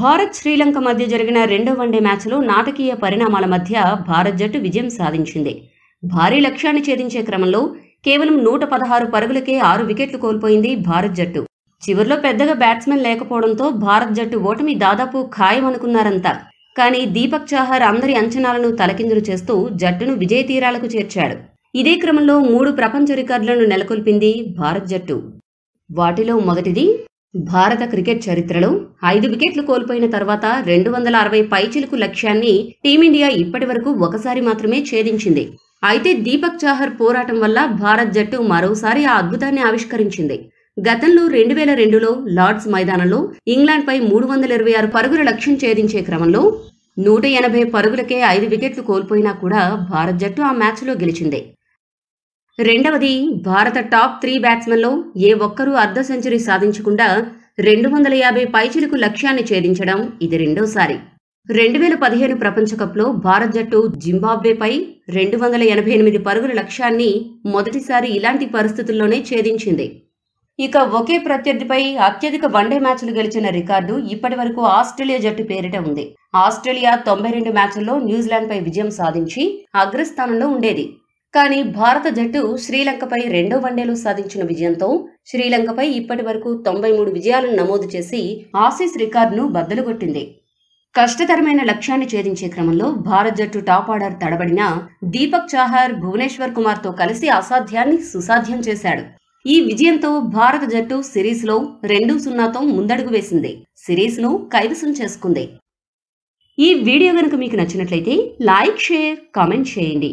భారత్ శ్రీలంక మధ్య జరిగిన రెండో వన్డే మ్యాచ్లో నాటకీయ పరిణామాల మధ్య భారత్ జట్టు విజయం సాధించింది భారీ లక్ష్యాన్ని ఛేదించే క్రమంలో కేవలం నూట పదహారు పరుగులకే ఆరు వికెట్లు కోల్పోయింది భారత్ జట్టు చివరిలో పెద్దగా బ్యాట్స్మెన్ లేకపోవడంతో భారత్ జట్టు ఓటమి దాదాపు ఖాయమనుకున్నారంతా కానీ దీపక్ చాహర్ అందరి అంచనాలను తలకిందులు చేస్తూ జట్టును విజయ తీరాలకు చేర్చాడు ఇదే క్రమంలో మూడు ప్రపంచ రికార్డులను నెలకొల్పింది భారత్ జట్టు వాటిలో మొదటిది భారత క్రికెట్ చరిత్రలో ఐదు వికెట్లు కోల్పోయిన తర్వాత రెండు వందల అరవై పైచిలుకు లక్ష్యాన్ని టీమిండియా ఇప్పటి వరకు ఒకసారి మాత్రమే ఛేదించింది అయితే దీపక్ చాహర్ పోరాటం వల్ల భారత్ జట్టు మరోసారి ఆ అద్భుతాన్ని ఆవిష్కరించింది గతంలో రెండు వేల రెండులో లార్డ్స్ మైదానంలో ఇంగ్లాండ్పై మూడు వందల ఇరవై ఆరు పరుగుల లక్ష్యం ఛేదించే క్రమంలో నూట ఎనభై పరుగులకే ఐదు వికెట్లు కోల్పోయినా కూడా భారత్ జట్టు ఆ మ్యాచ్లో గెలిచింది రెండవది భారత టాప్ త్రీ బ్యాట్స్మెన్లో ఏ ఒక్కరూ అర్ధ సెంచరీ సాధించకుండా రెండు వందల యాభై పైచిలకు లక్ష్యాన్ని ఛేదించడం ఇది రెండోసారి రెండు వేల పదిహేను ప్రపంచకప్లో భారత్ జట్టు జింబాబ్వేపై రెండు వందల ఎనభై ఎనిమిది పరుగుల లక్ష్యాన్ని మొదటిసారి ఇలాంటి పరిస్థితుల్లోనే ఛేదించింది ఇక ఒకే ప్రత్యర్థిపై అత్యధిక వన్డే మ్యాచ్లు గెలిచిన రికార్డు ఇప్పటి వరకు ఆస్ట్రేలియా జట్టు పేరిట ఉంది ఆస్ట్రేలియా తొంభై రెండు మ్యాచ్ల్లో న్యూజిలాండ్పై విజయం సాధించి అగ్రస్థానంలో ఉండేది కానీ భారత జట్టు శ్రీలంకపై రెండో వన్డేలో సాధించిన విజయంతో శ్రీలంకపై ఇప్పటి వరకు తొంభై మూడు విజయాలను నమోదు చేసి ఆసీస్ రికార్డును బద్దలుగొట్టింది కష్టతరమైన లక్ష్యాన్ని ఛేదించే క్రమంలో భారత్ జట్టు టాప్ ఆర్డర్ తడబడిన దీపక్ చాహర్ భువనేశ్వర్ కుమార్తో కలిసి అసాధ్యాన్ని సుసాధ్యం చేశాడు ఈ విజయంతో భారత జట్టు సిరీస్లో రెండు సున్నాతో ముందడుగు వేసింది సిరీస్ను కైవసం చేసుకుంది ఈ వీడియో గనుక మీకు నచ్చినట్లయితే లైక్ షేర్ కామెంట్ చేయండి